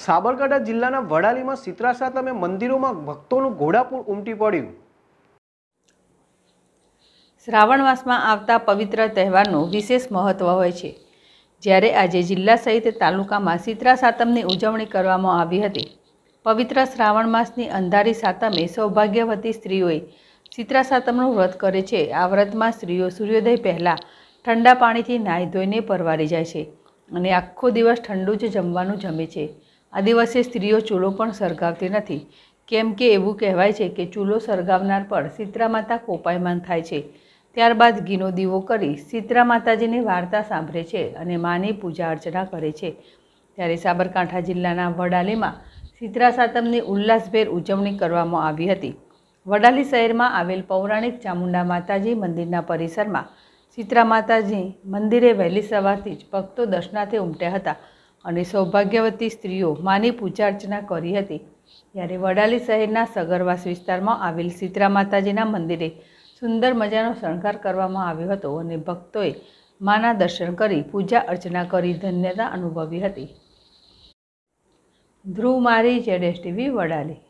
સાબરકાંઠા જિલ્લાના વડાલીમાં સિત્રાસા તમે મંદિરોમાં ભક્તોનું ઘોડાપૂર ઉમટી પડ્યું શ્રાવણ માસમાં આવતા પવિત્ર તહેવારનું વિશેષ મહત્ત્વ હોય છે જ્યારે આજે જિલ્લા સહિત તાલુકામાં સિત્રા સાતમની ઉજવણી કરવામાં આવી હતી પવિત્ર શ્રાવણ માસની અંધારી સાતમે સૌભાગ્યવતી સ્ત્રીઓએ સિત્રા સાતમનું વ્રત કરે છે આ વ્રતમાં સ્ત્રીઓ સૂર્યોદય પહેલાં ઠંડા પાણીથી નાહી ધોઈને પરવારી જાય છે અને આખો દિવસ ઠંડુ જ જમવાનું જમે છે આદિવાસી સ્ત્રીઓ ચૂલો પણ સળગાવતી નથી કેમ કે એવું કહેવાય છે કે ચૂલો સળગાવનાર પર શીતળા માતા કોપાયમાન થાય છે ત્યારબાદ ઘીનો દીવો કરી શીતળા માતાજીની વાર્તા સાંભળે છે અને માની પૂજા અર્ચના કરે છે ત્યારે સાબરકાંઠા જિલ્લાના વડાલીમાં શીતળા સાતમની ઉલ્લાસભેર ઉજવણી કરવામાં આવી હતી વડાલી શહેરમાં આવેલ પૌરાણિક ચામુંડા માતાજી મંદિરના પરિસરમાં શીતળા માતાજી મંદિરે વહેલી સવારથી જ ભક્તો દર્શનાથે ઉમટ્યા હતા અને સૌભાગ્યવતી સ્ત્રીઓ માની પૂજા અર્ચના કરી હતી ત્યારે વડાલી શહેરના સગરવાસ વિસ્તારમાં આવેલ સીતરા માતાજીના મંદિરે સુંદર મજાનો શણગાર કરવામાં આવ્યો હતો અને ભક્તોએ માના દર્શન કરી પૂજા અર્ચના કરી ધન્યતા અનુભવી હતી ધ્રુવ મારી જેડ ટીવી વડાલી